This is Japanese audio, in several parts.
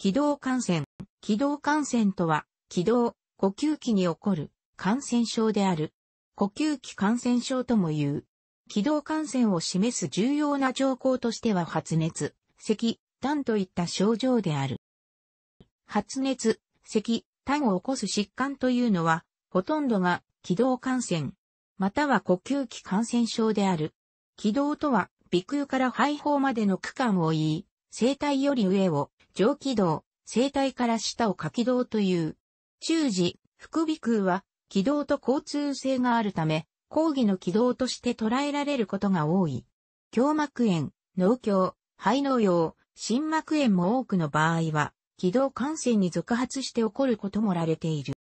気道感染。気道感染とは、気道、呼吸器に起こる感染症である。呼吸器感染症とも言う。気道感染を示す重要な兆候としては発熱、咳、痰といった症状である。発熱、咳、痰を起こす疾患というのは、ほとんどが気道感染、または呼吸器感染症である。気道とは、鼻腔から肺胞までの区間を言い、生体より上を上気道、生体から下を下気道という。中時、副鼻腔は、気道と交通性があるため、抗議の気道として捉えられることが多い。胸膜炎、脳胸、肺脳用、心膜炎も多くの場合は、気道感染に続発して起こることもられている。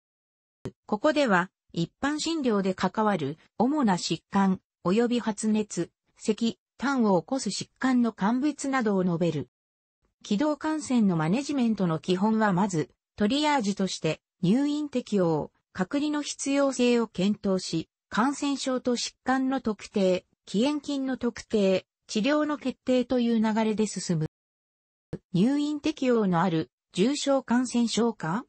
ここでは、一般診療で関わる主な疾患、及び発熱、咳、痰を起こす疾患の鑑別などを述べる。気道感染のマネジメントの基本はまず、トリアージとして入院適用、隔離の必要性を検討し、感染症と疾患の特定、起炎菌の特定、治療の決定という流れで進む。入院適用のある重症感染症か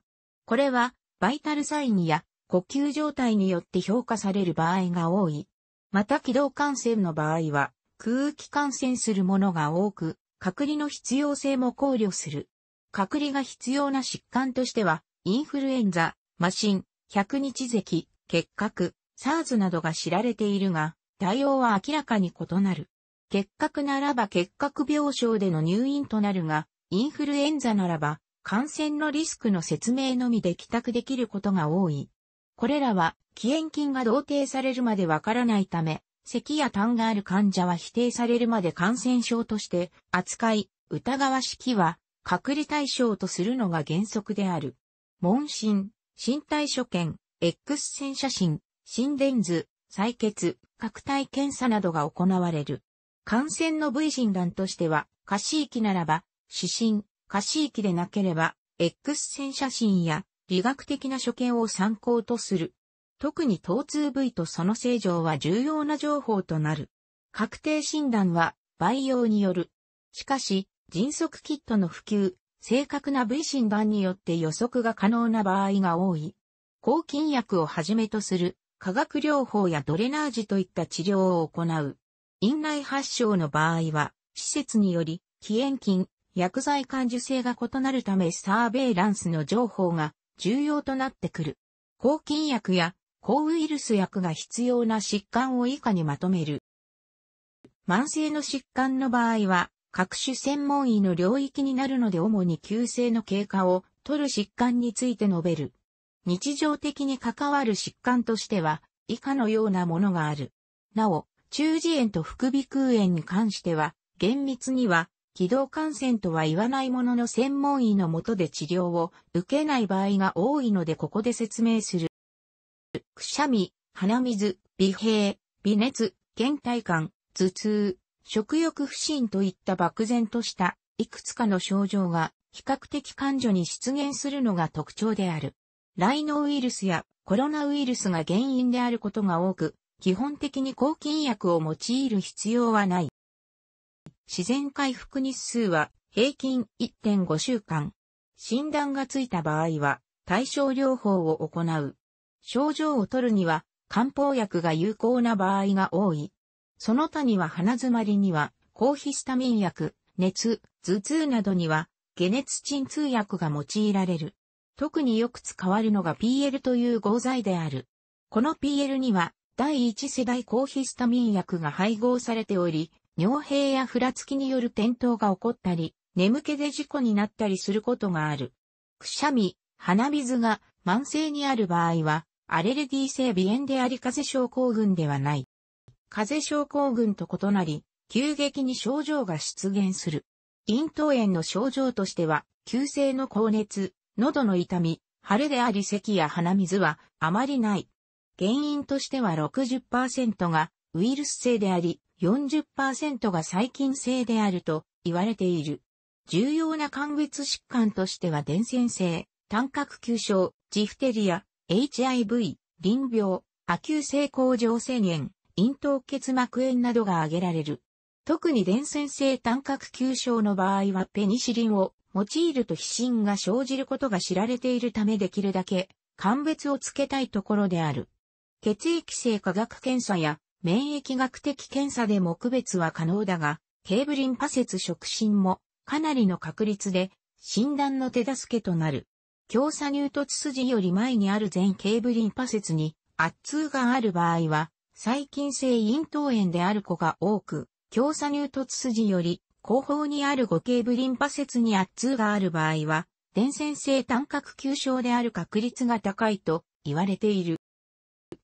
これは、バイタルサインや呼吸状態によって評価される場合が多い。また気道感染の場合は、空気感染するものが多く、隔離の必要性も考慮する。隔離が必要な疾患としては、インフルエンザ、麻疹、百日咳、結核、SARS などが知られているが、対応は明らかに異なる。結核ならば結核病床での入院となるが、インフルエンザならば、感染のリスクの説明のみで帰宅できることが多い。これらは、起炎菌が同定されるまでわからないため、咳や痰がある患者は否定されるまで感染症として扱い、疑わしきは隔離対象とするのが原則である。問診、身体所見、X 線写真、心電図、採血、拡大検査などが行われる。感染の部位診断としては、下肢域ならば、死診、下肢域でなければ、X 線写真や理学的な所見を参考とする。特に疼痛部位とその正常は重要な情報となる。確定診断は培養による。しかし、迅速キットの普及、正確な部位診断によって予測が可能な場合が多い。抗菌薬をはじめとする化学療法やドレナージといった治療を行う。院内発症の場合は、施設により、起炎菌、薬剤感受性が異なるためサーベイランスの情報が重要となってくる。抗菌薬や抗ウイルス薬が必要な疾患を以下にまとめる。慢性の疾患の場合は、各種専門医の領域になるので主に急性の経過を取る疾患について述べる。日常的に関わる疾患としては、以下のようなものがある。なお、中耳炎と副鼻腔炎に関しては、厳密には、気道感染とは言わないものの専門医のもとで治療を受けない場合が多いのでここで説明する。くしゃみ、鼻水、微平、微熱、倦怠感、頭痛、食欲不振といった漠然としたいくつかの症状が比較的感情に出現するのが特徴である。ライノウイルスやコロナウイルスが原因であることが多く、基本的に抗菌薬を用いる必要はない。自然回復日数は平均1.5週間。診断がついた場合は対症療法を行う。症状を取るには漢方薬が有効な場合が多い。その他には鼻詰まりには、抗ヒスタミン薬、熱、頭痛などには、解熱鎮痛薬が用いられる。特によく使われるのが PL という合剤である。この PL には、第一世代抗ヒスタミン薬が配合されており、尿閉やふらつきによる転倒が起こったり、眠気で事故になったりすることがある。くしゃみ、鼻水が慢性にある場合は、アレルギー性鼻炎であり風邪症候群ではない。風邪症候群と異なり、急激に症状が出現する。咽頭炎の症状としては、急性の高熱、喉の痛み、腫れであり咳や鼻水はあまりない。原因としては60%がウイルス性であり、40%が細菌性であると言われている。重要な関別疾患としては伝染性、単核球症、ジフテリア、HIV、臨病、亜急性甲状腺炎、咽頭結膜炎などが挙げられる。特に伝染性単核急症の場合はペニシリンを用いると皮疹が生じることが知られているためできるだけ、鑑別をつけたいところである。血液性化学検査や免疫学的検査でも区別は可能だが、ケーブリンパ節触診もかなりの確率で診断の手助けとなる。強鎖乳突筋より前にある全ケーブリンパ節に圧痛がある場合は、細菌性咽頭炎である子が多く、強鎖乳突筋より後方にあるケーブリンパ節に圧痛がある場合は、伝染性単核急症である確率が高いと言われている。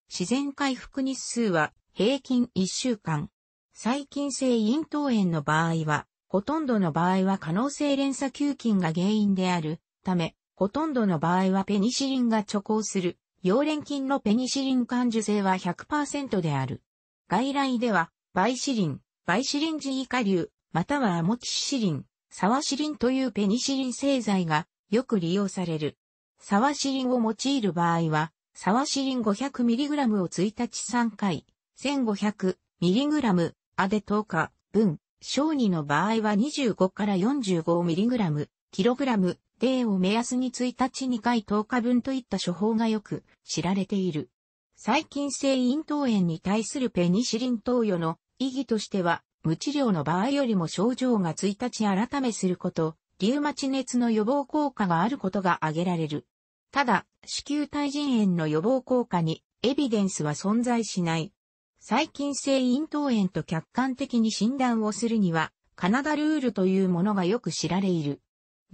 自然回復日数は平均1週間。細菌性咽頭炎の場合は、ほとんどの場合は可能性連鎖球菌が原因であるため、ほとんどの場合はペニシリンが貯行する、溶連菌のペニシリン感受性は100%である。外来では、バイシリン、バイシリンジイカ流、またはアモキシシリン、サワシリンというペニシリン製剤がよく利用される。サワシリンを用いる場合は、サワシリン 500mg を1日3回、1500mg、アデ10日、分、小児の場合は25から 45mg、kg、例を目安に1日2回10日分といった処方がよく知られている。細菌性咽頭炎に対するペニシリン投与の意義としては、無治療の場合よりも症状が1日改めすること、リウマチ熱の予防効果があることが挙げられる。ただ、子宮体腎炎の予防効果にエビデンスは存在しない。細菌性咽頭炎と客観的に診断をするには、カナダルールというものがよく知られいる。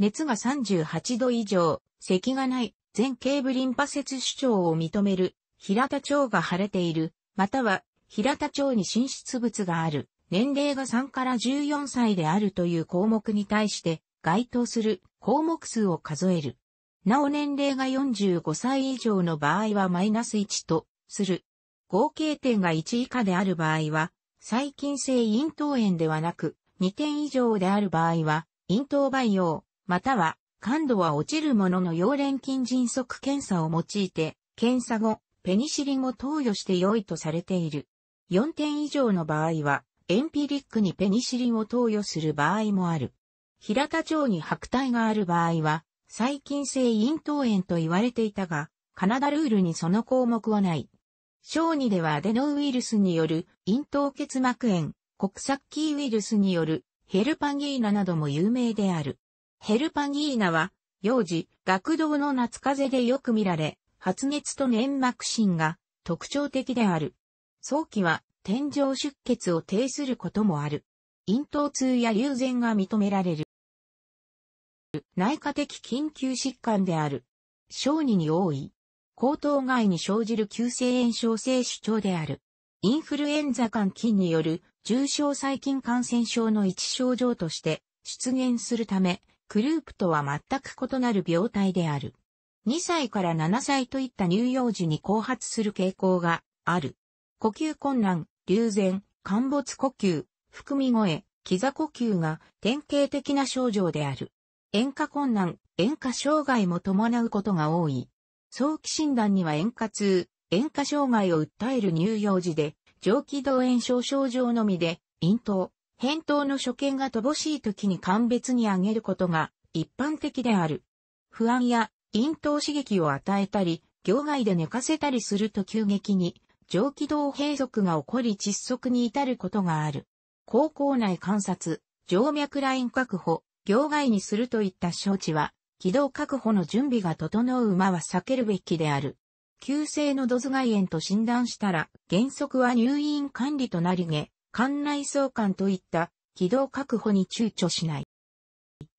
熱が38度以上、咳がない、全頸部リンパ節主張を認める、平田腸が腫れている、または平田腸に進出物がある、年齢が3から14歳であるという項目に対して該当する項目数を数える。なお年齢が45歳以上の場合はマイナス1とする。合計点が1以下である場合は、細菌性咽頭炎ではなく、2点以上である場合は、咽頭培養、または、感度は落ちるものの溶連菌迅速検査を用いて、検査後、ペニシリンを投与して良いとされている。4点以上の場合は、エンピリックにペニシリンを投与する場合もある。平田町に白体がある場合は、細菌性咽頭炎と言われていたが、カナダルールにその項目はない。小児ではアデノウイルスによる咽頭結膜炎、国キーウイルスによるヘルパンギーナなども有名である。ヘルパニーナは、幼児、学童の夏風邪でよく見られ、発熱と粘膜疹が特徴的である。早期は天井出血を呈することもある。咽頭痛や流前が認められる。内科的緊急疾患である。小児に多い。口頭外に生じる急性炎症性主張である。インフルエンザ肝菌による重症細菌感染症の一症状として出現するため、クループとは全く異なる病態である。2歳から7歳といった乳幼児に後発する傾向がある。呼吸困難、流前、陥没呼吸、含み声、膝呼吸が典型的な症状である。塩化困難、塩化障害も伴うことが多い。早期診断には塩化痛、塩化障害を訴える乳幼児で、上気道炎症症状のみで、咽頭、返答の所見が乏しい時に鑑別にあげることが一般的である。不安や咽頭刺激を与えたり、行外で寝かせたりすると急激に上気道閉塞が起こり窒息に至ることがある。高校内観察、静脈ライン確保、行外にするといった招致は、気道確保の準備が整う馬は避けるべきである。急性のドズ外炎と診断したら、原則は入院管理となり下、艦内送還といった軌道確保に躊躇しない。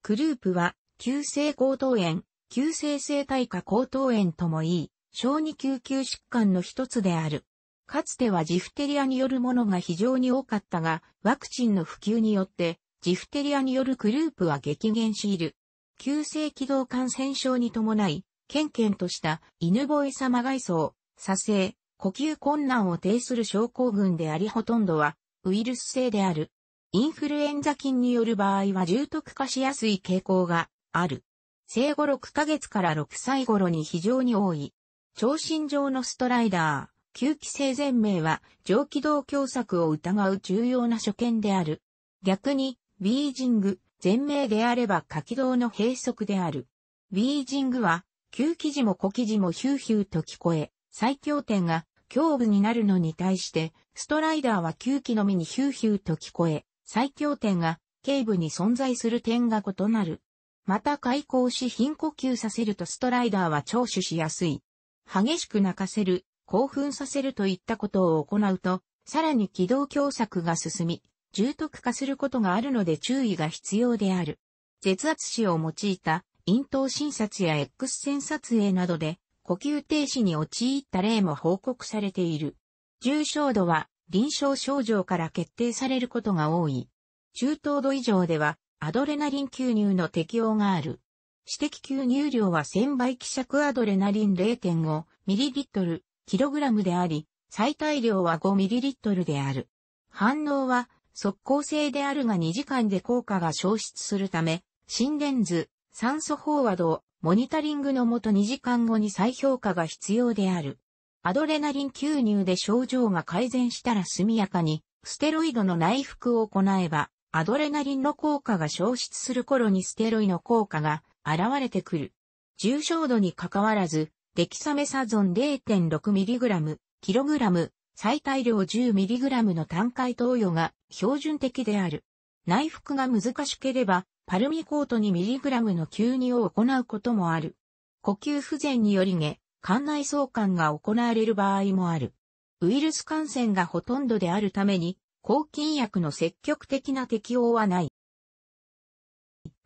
グループは、急性高等炎、急性生体化高等炎ともいい、小児救急疾患の一つである。かつてはジフテリアによるものが非常に多かったが、ワクチンの普及によって、ジフテリアによるグループは激減しいる。急性気道感染症に伴い、ケンケンとした犬吠様外装、左性、呼吸困難を呈する症候群でありほとんどはウイルス性である。インフルエンザ菌による場合は重篤化しやすい傾向がある。生後6ヶ月から6歳頃に非常に多い。超新上のストライダー、吸気性前名は上気道狭窄を疑う重要な所見である。逆に、ビージング、前名であれば下気道の閉塞である。ビージングは、吸気時も呼気時もヒューヒューと聞こえ、最強点が胸部になるのに対して、ストライダーは吸気のみにヒューヒューと聞こえ、最強点が、頸部に存在する点が異なる。また開口し貧呼吸させるとストライダーは聴取しやすい。激しく泣かせる、興奮させるといったことを行うと、さらに軌道狭窄が進み、重篤化することがあるので注意が必要である。絶圧死を用いた、咽頭診察や X 線撮影などで、呼吸停止に陥った例も報告されている。重症度は臨床症状から決定されることが多い。中等度以上ではアドレナリン吸入の適用がある。指摘吸入量は1000倍希釈アドレナリン 0.5ml、kg であり、最大量は 5ml である。反応は速効性であるが2時間で効果が消失するため、心電図、酸素飽和度モニタリングのもと2時間後に再評価が必要である。アドレナリン吸入で症状が改善したら速やかに、ステロイドの内服を行えば、アドレナリンの効果が消失する頃にステロイの効果が現れてくる。重症度に関わらず、デキサメサゾン 0.6mg、kg、最大量 10mg の単回投与が標準的である。内服が難しければ、パルミコート 2mg の吸入を行うこともある。呼吸不全により下、館内送還が行われる場合もある。ウイルス感染がほとんどであるために、抗菌薬の積極的な適応はない。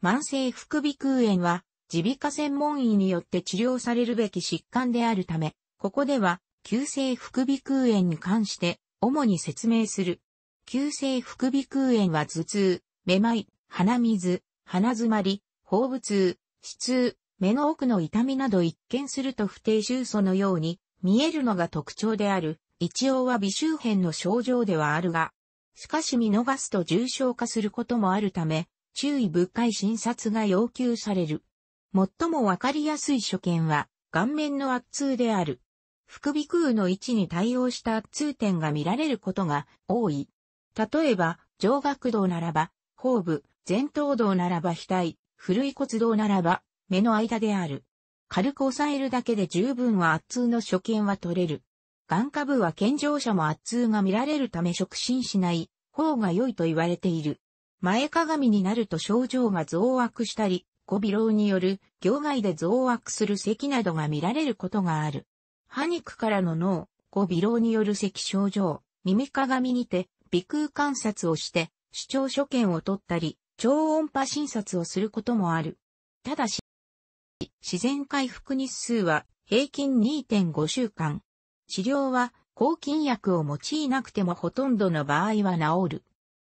慢性副鼻腔炎は、耳鼻科専門医によって治療されるべき疾患であるため、ここでは、急性副鼻腔炎に関して、主に説明する。急性副鼻腔炎は頭痛、めまい、鼻水、鼻づまり、放物痛、死痛、目の奥の痛みなど一見すると不定重素のように見えるのが特徴である、一応は微周辺の症状ではあるが、しかし見逃すと重症化することもあるため、注意深い診察が要求される。最もわかりやすい所見は、顔面の圧痛である。副鼻腔の位置に対応した圧痛点が見られることが多い。例えば、上顎道ならば、後部、前頭道ならば額、古い骨道ならば、目の間である。軽く押さえるだけで十分は圧痛の所見は取れる。眼下部は健常者も圧痛が見られるため触診しない方が良いと言われている。前鏡になると症状が増悪したり、ご微老による行外で増悪する咳などが見られることがある。歯肉からの脳、ご微老による咳症状、耳鏡にて、鼻腔観察をして、主張所見を取ったり、超音波診察をすることもある。ただし、自然回復日数は平均2.5週間。治療は抗菌薬を用いなくてもほとんどの場合は治る。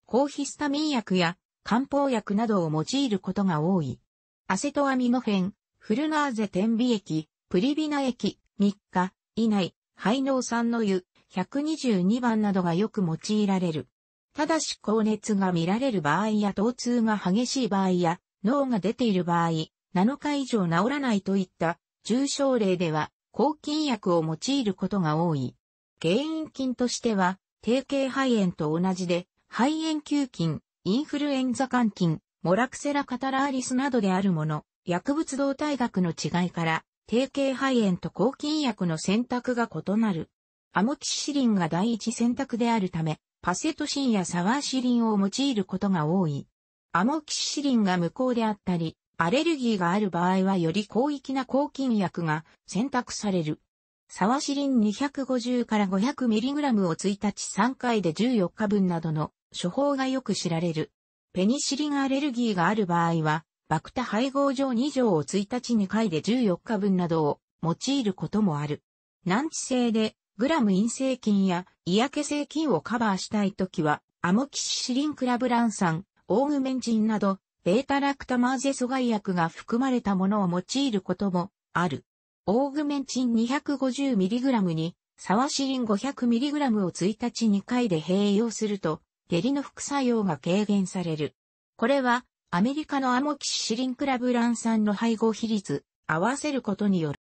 抗ヒスタミン薬や漢方薬などを用いることが多い。アセトアミノフェン、フルナーゼ点鼻液、プリビナ液、3日以内、肺脳酸の湯、122番などがよく用いられる。ただし高熱が見られる場合や疼痛が激しい場合や、脳が出ている場合、7日以上治らないといった重症例では抗菌薬を用いることが多い。原因菌としては、定型肺炎と同じで、肺炎球菌、インフルエンザ肝菌、モラクセラカタラアリスなどであるもの、薬物動態学の違いから、定型肺炎と抗菌薬の選択が異なる。アモキシリンが第一選択であるため、パセトシンやサワーシリンを用いることが多い。アモキシリンが無効であったり、アレルギーがある場合はより広域な抗菌薬が選択される。サワシリン250から 500mg を1日3回で14日分などの処方がよく知られる。ペニシリンアレルギーがある場合は、バクタ配合上2錠を1日2回で14日分などを用いることもある。難治性でグラム陰性菌や嫌気性菌をカバーしたいときは、アモキシシリンクラブラン酸、オーグメンチンなどベータラクタマーゼ阻害薬が含まれたものを用いることもある。オーグメンチン 250mg にサワシリン 500mg を1日2回で併用すると、下痢の副作用が軽減される。これは、アメリカのアモキシシリンクラブラン酸の配合比率、合わせることによる。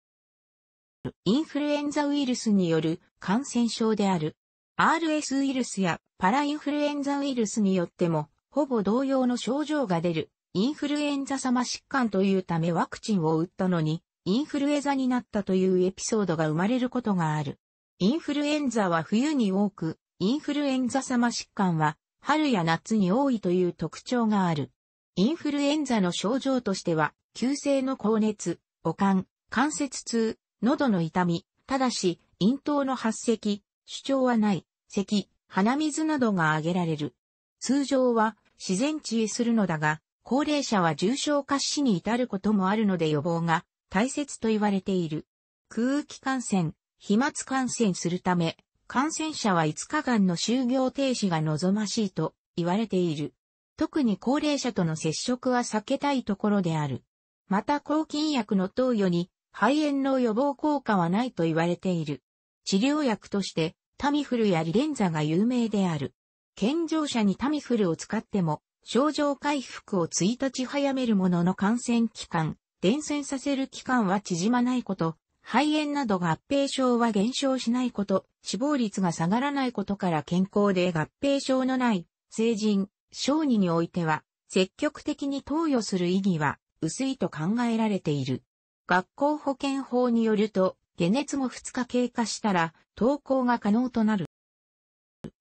インフルエンザウイルスによる感染症である。RS ウイルスやパラインフルエンザウイルスによってもほぼ同様の症状が出る、インフルエンザ様疾患というためワクチンを打ったのに、インフルエザになったというエピソードが生まれることがある。インフルエンザは冬に多く、インフルエンザ様疾患は春や夏に多いという特徴がある。インフルエンザの症状としては、急性の高熱、悪寒、関節痛、喉の痛み、ただし、咽頭の発咳、主張はない、咳、鼻水などが挙げられる。通常は、自然治癒するのだが、高齢者は重症化死に至ることもあるので予防が大切と言われている。空気感染、飛沫感染するため、感染者は5日間の就業停止が望ましいと言われている。特に高齢者との接触は避けたいところである。また抗菌薬の投与に肺炎の予防効果はないと言われている。治療薬としてタミフルやリレンザが有名である。健常者にタミフルを使っても、症状回復を1日早めるものの感染期間、伝染させる期間は縮まないこと、肺炎など合併症は減少しないこと、死亡率が下がらないことから健康で合併症のない成人、小児においては、積極的に投与する意義は薄いと考えられている。学校保健法によると、下熱も2日経過したら、登校が可能となる。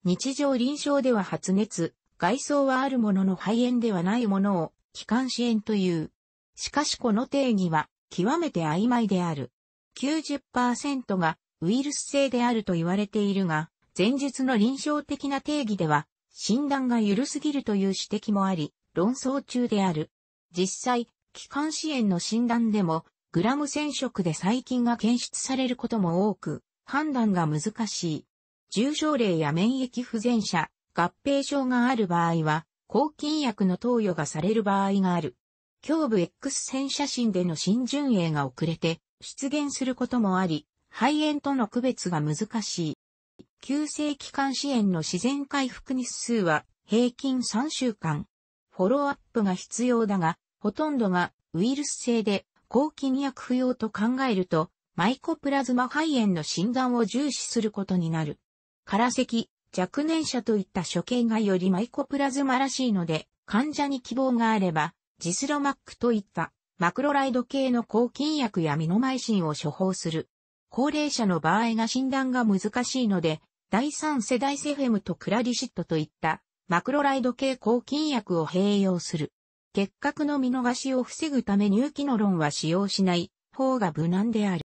日常臨床では発熱、外装はあるものの肺炎ではないものを、気管支炎という。しかしこの定義は、極めて曖昧である。90%がウイルス性であると言われているが、前述の臨床的な定義では、診断が緩すぎるという指摘もあり、論争中である。実際、気管支炎の診断でも、グラム染色で細菌が検出されることも多く、判断が難しい。重症例や免疫不全者、合併症がある場合は、抗菌薬の投与がされる場合がある。胸部 X 線写真での新順影が遅れて出現することもあり、肺炎との区別が難しい。急性気管支援の自然回復日数は平均3週間。フォローアップが必要だが、ほとんどがウイルス性で抗菌薬不要と考えると、マイコプラズマ肺炎の診断を重視することになる。空キ、若年者といった処刑がよりマイコプラズマらしいので、患者に希望があれば、ジスロマックといったマクロライド系の抗菌薬やミノマイシンを処方する。高齢者の場合が診断が難しいので、第三世代セフェムとクラリシットといったマクロライド系抗菌薬を併用する。結核の見逃しを防ぐため乳機の論は使用しない方が無難である。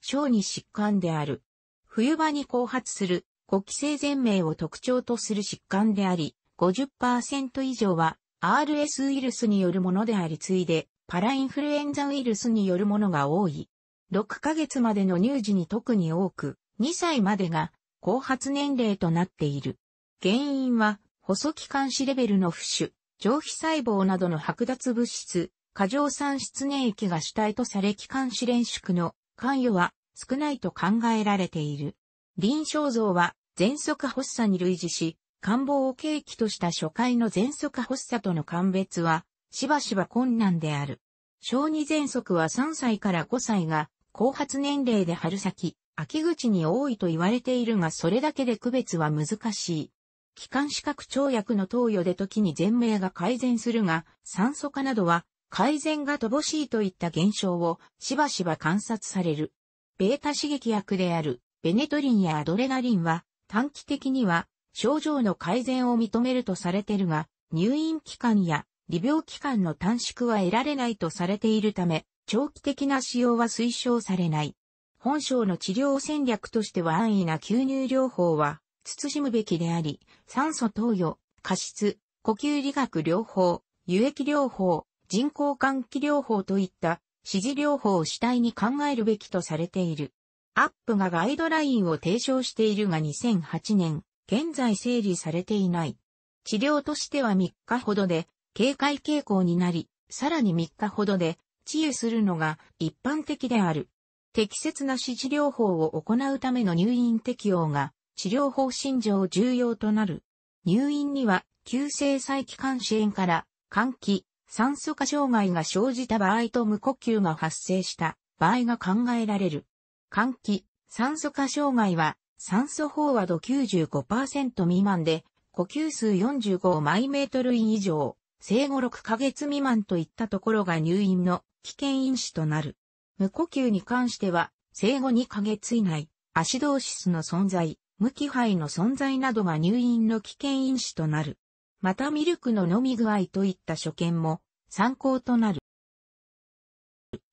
小児疾患である。冬場に後発するご期性全命を特徴とする疾患であり、50%以上は RS ウイルスによるものでありついで、パラインフルエンザウイルスによるものが多い。6ヶ月までの乳児に特に多く、2歳までが後発年齢となっている。原因は、細気管支レベルの浮腫、上皮細胞などの剥奪物質、過剰酸質粘液が主体とされ気管支連縮の関与は少ないと考えられている。臨床像は全息発作に類似し、官房を契機とした初回の全息発作との鑑別は、しばしば困難である。小児喘息は3歳から5歳が、後発年齢で春先、秋口に多いと言われているがそれだけで区別は難しい。気管支拡張薬の投与で時に全命が改善するが、酸素化などは改善が乏しいといった現象をしばしば観察される。ベータ刺激薬であるベネトリンやアドレナリンは短期的には症状の改善を認めるとされているが、入院期間や利病期間の短縮は得られないとされているため、長期的な使用は推奨されない。本症の治療戦略としては安易な吸入療法は、慎むべきであり、酸素投与、過失、呼吸理学療法、輸液療法、人工換気療法といった、指示療法を主体に考えるべきとされている。アップがガイドラインを提唱しているが2008年、現在整理されていない。治療としては3日ほどで、警戒傾向になり、さらに3日ほどで、治癒するのが一般的である。適切な支持療法を行うための入院適用が治療方針上重要となる。入院には急性再帰間支援から換気、酸素化障害が生じた場合と無呼吸が発生した場合が考えられる。換気、酸素化障害は、酸素飽和度95%未満で、呼吸数45イメートル以上、生後6ヶ月未満といったところが入院の危険因子となる。無呼吸に関しては、生後2ヶ月以内、アシドーシスの存在、無気配の存在などが入院の危険因子となる。またミルクの飲み具合といった所見も参考となる。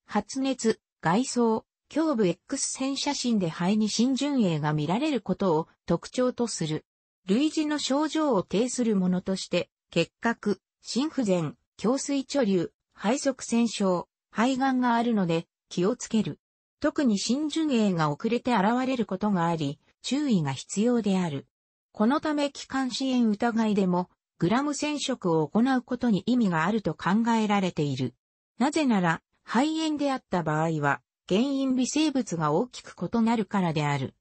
発熱、外装、胸部 X 線写真で肺に浸潤影が見られることを特徴とする。類似の症状を呈するものとして、結核、心不全、胸水貯留、肺側栓症、肺がんがあるので気をつける。特に浸潤影が遅れて現れることがあり、注意が必要である。このため気管支炎疑いでも、グラム染色を行うことに意味があると考えられている。なぜなら、肺炎であった場合は、原因微生物が大きく異なるからである。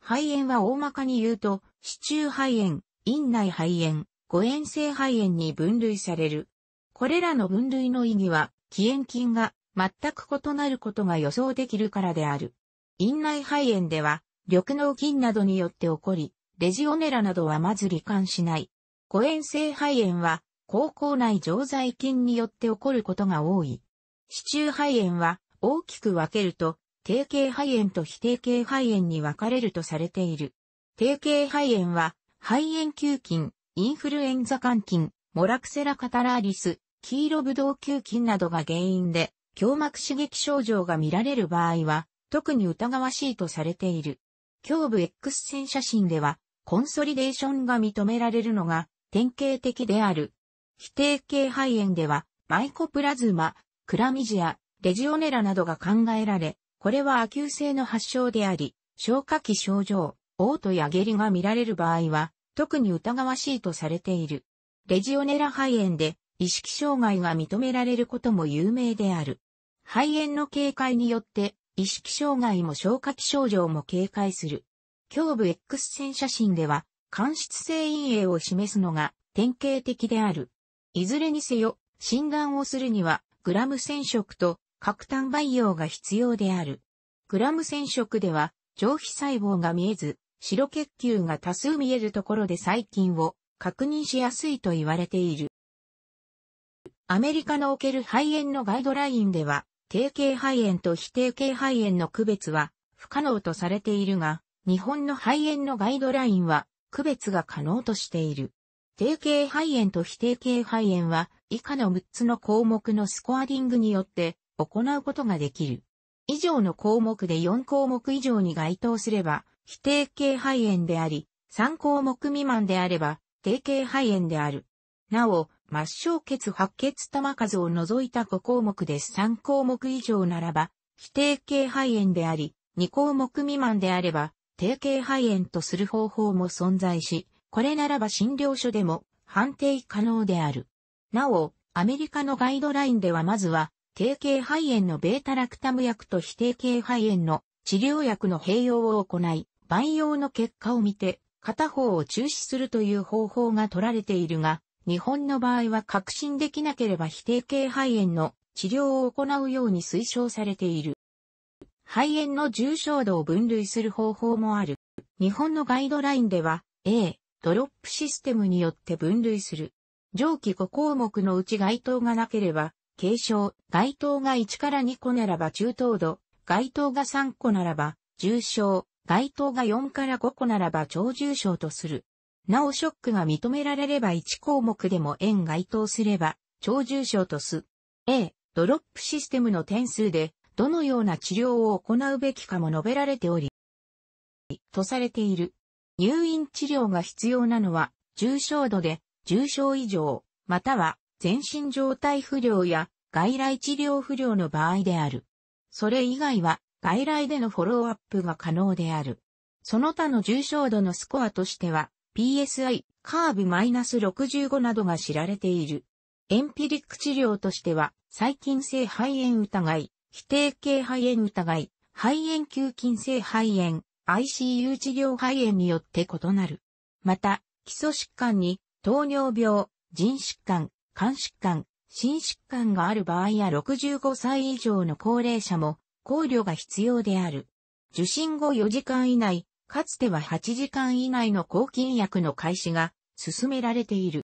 肺炎は大まかに言うと、市中肺炎、院内肺炎、誤炎性肺炎に分類される。これらの分類の意義は、起炎菌が全く異なることが予想できるからである。院内肺炎では、緑脳菌などによって起こり、レジオネラなどはまず罹患しない。誤炎性肺炎は、口腔内常在菌によって起こることが多い。市中肺炎は、大きく分けると、定型肺炎と非定型肺炎に分かれるとされている。定型肺炎は、肺炎球菌、インフルエンザ肝菌、モラクセラカタラーリス、黄色ブドウ球菌などが原因で、胸膜刺激症状が見られる場合は、特に疑わしいとされている。胸部 X 線写真では、コンソリデーションが認められるのが典型的である。非定型肺炎では、マイコプラズマ、クラミジア、レジオネラなどが考えられ、これは亜急性の発症であり、消化器症状、嘔吐や下痢が見られる場合は、特に疑わしいとされている。レジオネラ肺炎で、意識障害が認められることも有名である。肺炎の警戒によって、意識障害も消化器症状も警戒する。胸部 X 線写真では、間質性陰影を示すのが典型的である。いずれにせよ、診断をするには、グラム染色と核炭培養が必要である。グラム染色では、上皮細胞が見えず、白血球が多数見えるところで細菌を確認しやすいと言われている。アメリカのおける肺炎のガイドラインでは、定型肺炎と非定型肺炎の区別は不可能とされているが、日本の肺炎のガイドラインは区別が可能としている。定型肺炎と非定型肺炎は以下の6つの項目のスコアリングによって行うことができる。以上の項目で4項目以上に該当すれば、非定型肺炎であり、3項目未満であれば、定型肺炎である。なお、末梢血白血玉数を除いた5項目で3項目以上ならば、非定型肺炎であり、2項目未満であれば、定型肺炎とする方法も存在し、これならば診療所でも判定可能である。なお、アメリカのガイドラインではまずは、定型肺炎のベータラクタム薬と非定型肺炎の治療薬の併用を行い、培養の結果を見て、片方を中止するという方法が取られているが、日本の場合は確信できなければ非定型肺炎の治療を行うように推奨されている。肺炎の重症度を分類する方法もある。日本のガイドラインでは、A、ドロップシステムによって分類する。上記5項目のうち該当がなければ、継承、該当が1から2個ならば中等度、該当が3個ならば重症、該当が4から5個ならば超重症とする。なおショックが認められれば1項目でも円該当すれば超重症とす。A、ドロップシステムの点数でどのような治療を行うべきかも述べられており、とされている。入院治療が必要なのは重症度で重症以上、または全身状態不良や外来治療不良の場合である。それ以外は、外来でのフォローアップが可能である。その他の重症度のスコアとしては、PSI、カーブ -65 などが知られている。エンピリック治療としては、細菌性肺炎疑い、否定系肺炎疑い、肺炎球菌性肺炎、ICU 治療肺炎によって異なる。また、基礎疾患に、糖尿病、腎疾患、肝疾患、心疾患がある場合や65歳以上の高齢者も考慮が必要である。受診後4時間以内、かつては8時間以内の抗菌薬の開始が進められている。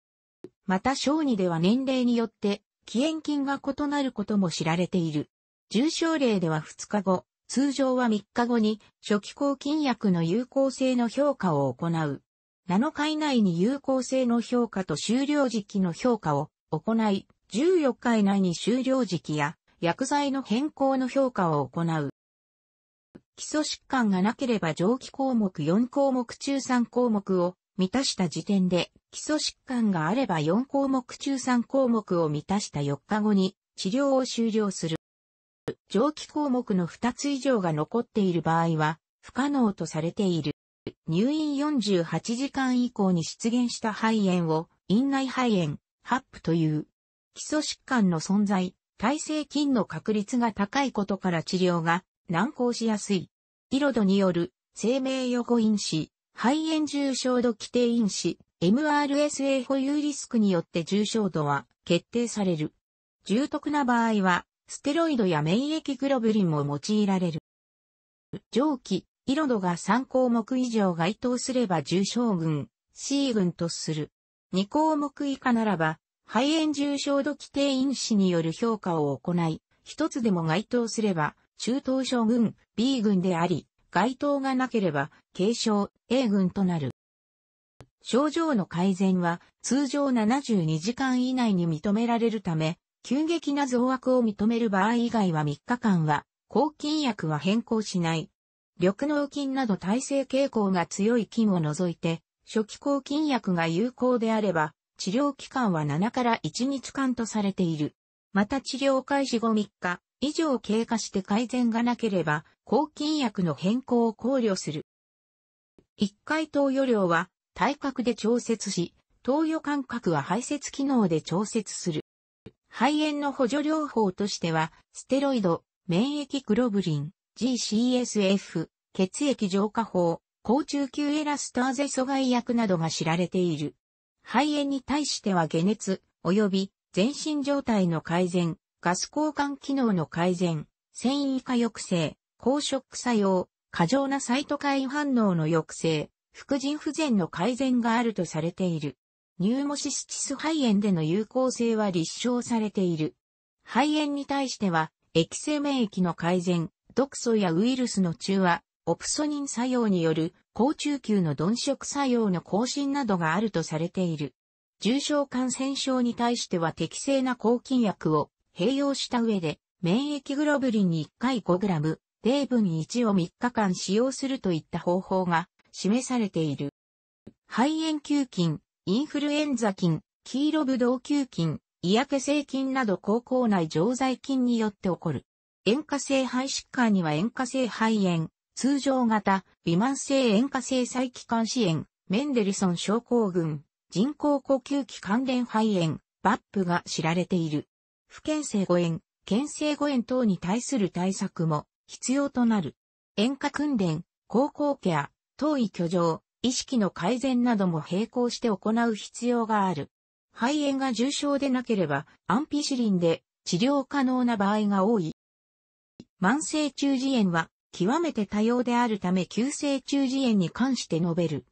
また小児では年齢によって起炎菌が異なることも知られている。重症例では2日後、通常は3日後に初期抗菌薬の有効性の評価を行う。7日以内に有効性の評価と終了時期の評価を行い、14日以内に終了時期や薬剤の変更の評価を行う。基礎疾患がなければ上記項目4項目中3項目を満たした時点で、基礎疾患があれば4項目中3項目を満たした4日後に治療を終了する。上記項目の2つ以上が残っている場合は不可能とされている。入院48時間以降に出現した肺炎を院内肺炎、ハップという。基礎疾患の存在、耐性菌の確率が高いことから治療が難航しやすい。イロドによる生命予後因子、肺炎重症度規定因子、MRSA 保有リスクによって重症度は決定される。重篤な場合は、ステロイドや免疫グロブリンも用いられる。上記、イロドが3項目以上該当すれば重症群、C 群とする。2項目以下ならば、肺炎重症度規定因子による評価を行い、一つでも該当すれば、中等症群 B 群であり、該当がなければ、軽症 A 群となる。症状の改善は通常72時間以内に認められるため、急激な増悪を認める場合以外は3日間は、抗菌薬は変更しない。緑脳菌など耐性傾向が強い菌を除いて、初期抗菌薬が有効であれば、治療期間は7から1日間とされている。また治療開始後3日以上経過して改善がなければ、抗菌薬の変更を考慮する。1回投与量は体格で調節し、投与間隔は排泄機能で調節する。肺炎の補助療法としては、ステロイド、免疫グロブリン、GCSF、血液浄化法、高中級エラスターゼ阻害薬などが知られている。肺炎に対しては下熱、及び全身状態の改善、ガス交換機能の改善、繊維化抑制、抗食作用、過剰なサイトカイン反応の抑制、副腎不全の改善があるとされている。ニューモシスチス肺炎での有効性は立証されている。肺炎に対しては、液性免疫の改善、毒素やウイルスの中和、オプソニン作用による高中級の鈍色作用の更新などがあるとされている。重症感染症に対しては適正な抗菌薬を併用した上で、免疫グロブリンに1回 5g、デーブに1を3日間使用するといった方法が示されている。肺炎球菌、インフルエンザ菌、黄色ブドウ球菌、胃やけ性菌など高校内常在菌によって起こる。塩化性肺疾患には塩化性肺炎、通常型、微慢性塩化性細気管支炎、メンデルソン症候群、人工呼吸器関連肺炎、バップが知られている。不健性誤炎、健性誤炎等に対する対策も必要となる。塩化訓練、高校ケア、頭位居上、意識の改善なども並行して行う必要がある。肺炎が重症でなければ、アンピシリンで治療可能な場合が多い。慢性中耳炎は、極めて多様であるため急性中耳炎に関して述べる。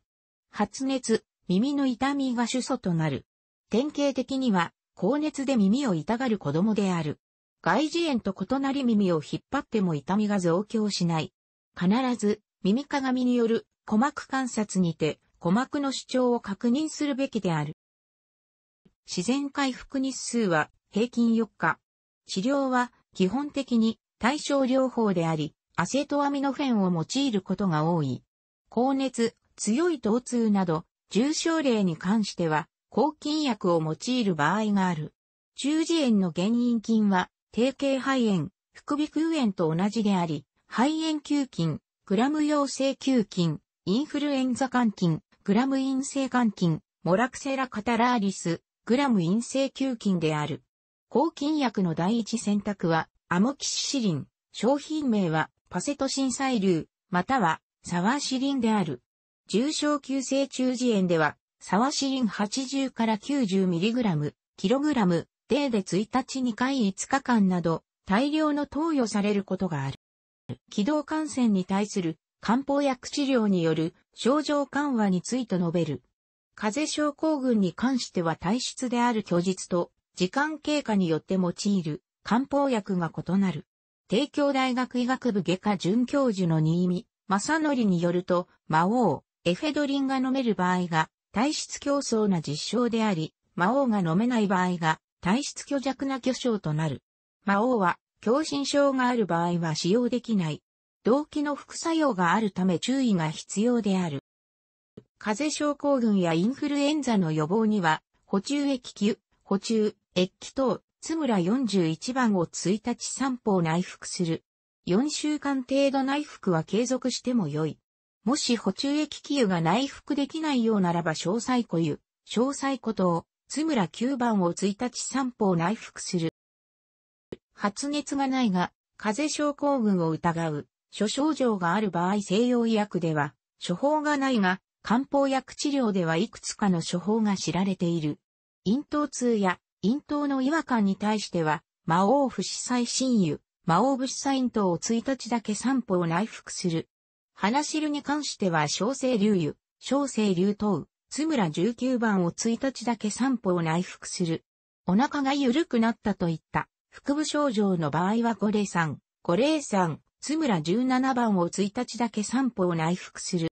発熱、耳の痛みが主訴となる。典型的には、高熱で耳を痛がる子供である。外耳炎と異なり耳を引っ張っても痛みが増強しない。必ず、耳鏡による鼓膜観察にて、鼓膜の主張を確認するべきである。自然回復日数は平均4日。治療は基本的に対症療法であり、アセトアミノフェンを用いることが多い。高熱、強い疼痛など、重症例に関しては、抗菌薬を用いる場合がある。中耳炎の原因菌は、定型肺炎、副鼻腔炎と同じであり、肺炎球菌、グラム陽性球菌、インフルエンザ肝菌、グラム陰性肝菌、モラクセラカタラーリス、グラム陰性球菌である。抗菌薬の第一選択は、アモキシシリン、商品名は、パセトシン細粒、または、サワシリンである。重症急性中耳炎では、サワシリン80から 90mg、kg、デーで1日2回5日間など、大量の投与されることがある。気道感染に対する漢方薬治療による症状緩和について述べる。風邪症候群に関しては体質である虚実と時間経過によって用いる漢方薬が異なる。帝京大学医学部外科准教授の新見正則によると、魔王、エフェドリンが飲める場合が、体質競争な実証であり、魔王が飲めない場合が、体質虚弱な巨匠となる。魔王は、狭心症がある場合は使用できない。動機の副作用があるため注意が必要である。風邪症候群やインフルエンザの予防には、補充液球、補充、液気等、津村41番を1日歩を内服する。4週間程度内服は継続しても良い。もし補充液気湯が内服できないようならば詳細固有、詳細固糖、津村9番を1日歩を内服する。発熱がないが、風邪症候群を疑う、諸症状がある場合西洋医薬では、処方がないが、漢方薬治療ではいくつかの処方が知られている。咽頭痛や陰頭の違和感に対しては、魔王不死祭親友、魔王不死祭陰頭を1日だけ散歩を内服する。花汁に関しては小生流油、小生流頭、津村19番を1日だけ散歩を内服する。お腹が緩くなったといった、腹部症状の場合は五霊さん、五霊さん、津村17番を1日だけ散歩を内服する。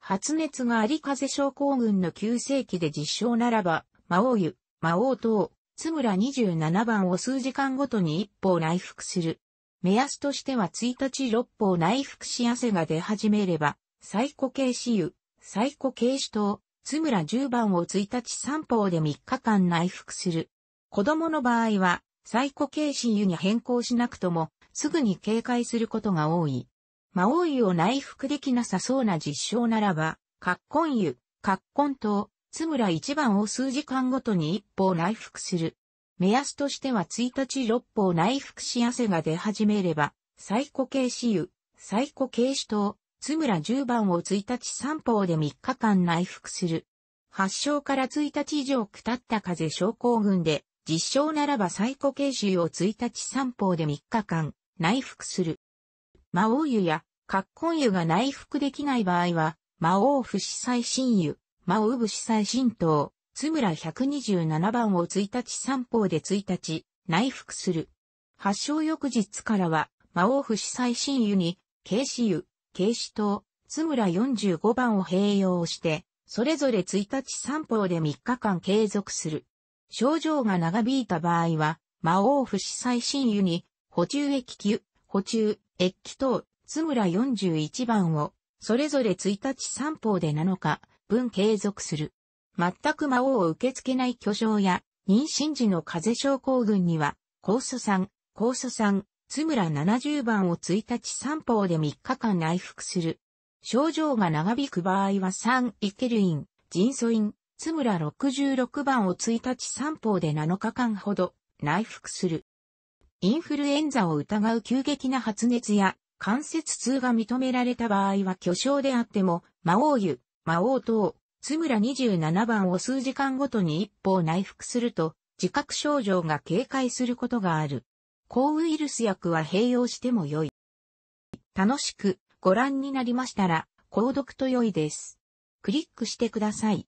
発熱があり風症候群の急性期で実症ならば、魔王湯、魔王等、津村27番を数時間ごとに一歩内服する。目安としては1日6歩。内服し汗が出始めれば、最古形視湯、最古警視等、津村10番を1日3歩で3日間内服する。子供の場合は、最古形視湯に変更しなくとも、すぐに警戒することが多い。魔王湯を内服できなさそうな実証ならば、カッコン湯、カッコン糖、津村一番を数時間ごとに一報内服する。目安としては1日6報内服し汗が出始めれば、サイコ警湯、油、サイコ湯、糖、津村十番を1日3歩で3日間内服する。発症から1日以上くたった風邪症候群で、実症ならばサイコ警湯油を1日3歩で3日間内服する。魔王油や、葛根油が内服できない場合は、魔王不死最新油、魔王武士最新党、津村127番を1日三方で1日、内服する。発症翌日からは、魔王不死祭新湯に、警視湯、警視党、津村45番を併用して、それぞれ1日三方で3日間継続する。症状が長引いた場合は、魔王不死祭新湯に、補充液球、補充、液気等、津村41番を、それぞれ1日三方で7日、分継続する。全く魔王を受け付けない巨匠や、妊娠時の風症候群には、酵素酸、酵素酸、津村70番を1日散歩で3日間内服する。症状が長引く場合は酸イケルイン、ジンソイン、津村66番を1日散歩で7日間ほど内服する。インフルエンザを疑う急激な発熱や関節痛が認められた場合は巨匠であっても、魔王湯、魔王等、津村27番を数時間ごとに一歩を内服すると、自覚症状が警戒することがある。抗ウイルス薬は併用しても良い。楽しくご覧になりましたら、購読と良いです。クリックしてください。